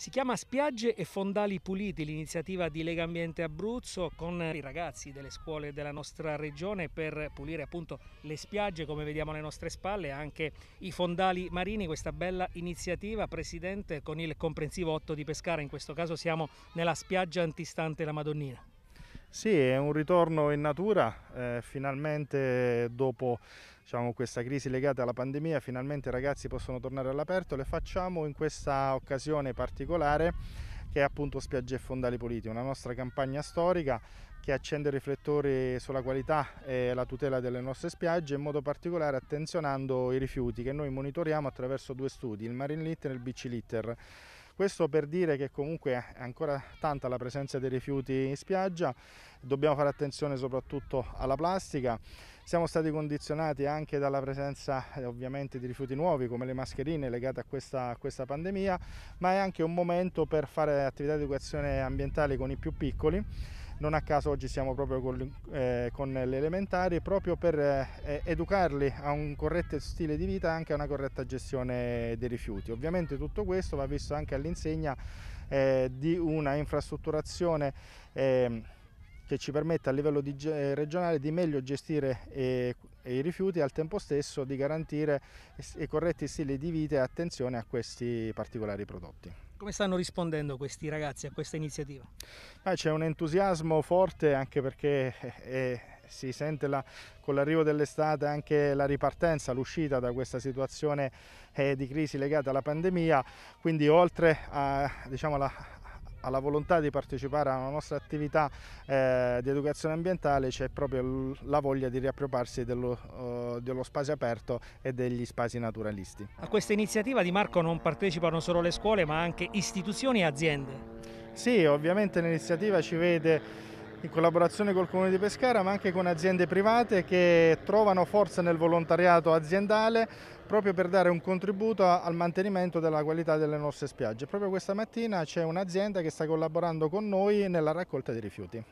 Si chiama Spiagge e Fondali Puliti, l'iniziativa di Lega Ambiente Abruzzo con i ragazzi delle scuole della nostra regione per pulire appunto le spiagge come vediamo alle nostre spalle, anche i fondali marini, questa bella iniziativa Presidente con il comprensivo 8 di Pescara, in questo caso siamo nella spiaggia antistante la Madonnina. Sì, è un ritorno in natura, eh, finalmente dopo diciamo, questa crisi legata alla pandemia, finalmente i ragazzi possono tornare all'aperto, le facciamo in questa occasione particolare che è appunto Spiagge e Fondali Politi, una nostra campagna storica che accende i riflettori sulla qualità e la tutela delle nostre spiagge, in modo particolare attenzionando i rifiuti che noi monitoriamo attraverso due studi, il Marine Litter e il Beach Litter questo per dire che comunque è ancora tanta la presenza dei rifiuti in spiaggia, dobbiamo fare attenzione soprattutto alla plastica. Siamo stati condizionati anche dalla presenza eh, ovviamente di rifiuti nuovi come le mascherine legate a questa, a questa pandemia, ma è anche un momento per fare attività di educazione ambientale con i più piccoli non a caso oggi siamo proprio con, eh, con le elementari proprio per eh, educarli a un corretto stile di vita e anche a una corretta gestione dei rifiuti. Ovviamente tutto questo va visto anche all'insegna eh, di una infrastrutturazione ehm, che ci permette a livello di, eh, regionale di meglio gestire eh, i rifiuti e al tempo stesso di garantire i corretti stili di vita e attenzione a questi particolari prodotti. Come stanno rispondendo questi ragazzi a questa iniziativa? Ah, c'è un entusiasmo forte anche perché è, eh, eh, si sente la, con l'arrivo dell'estate anche la ripartenza, l'uscita da questa situazione eh, di crisi legata alla pandemia, quindi oltre a, diciamo, alla volontà di partecipare alla nostra attività eh, di educazione ambientale c'è proprio la voglia di riappropriarsi dello, eh, dello, spazio aperto e degli spazi naturalisti. A questa iniziativa di Marco non partecipano solo le scuole ma anche istituzioni e aziende. Sì, ovviamente l'iniziativa ci vede in collaborazione col Comune di Pescara ma anche con aziende private che trovano forza nel volontariato aziendale proprio per dare un contributo al mantenimento della qualità delle nostre spiagge. Proprio questa mattina c'è un'azienda che sta collaborando con noi nella raccolta dei rifiuti.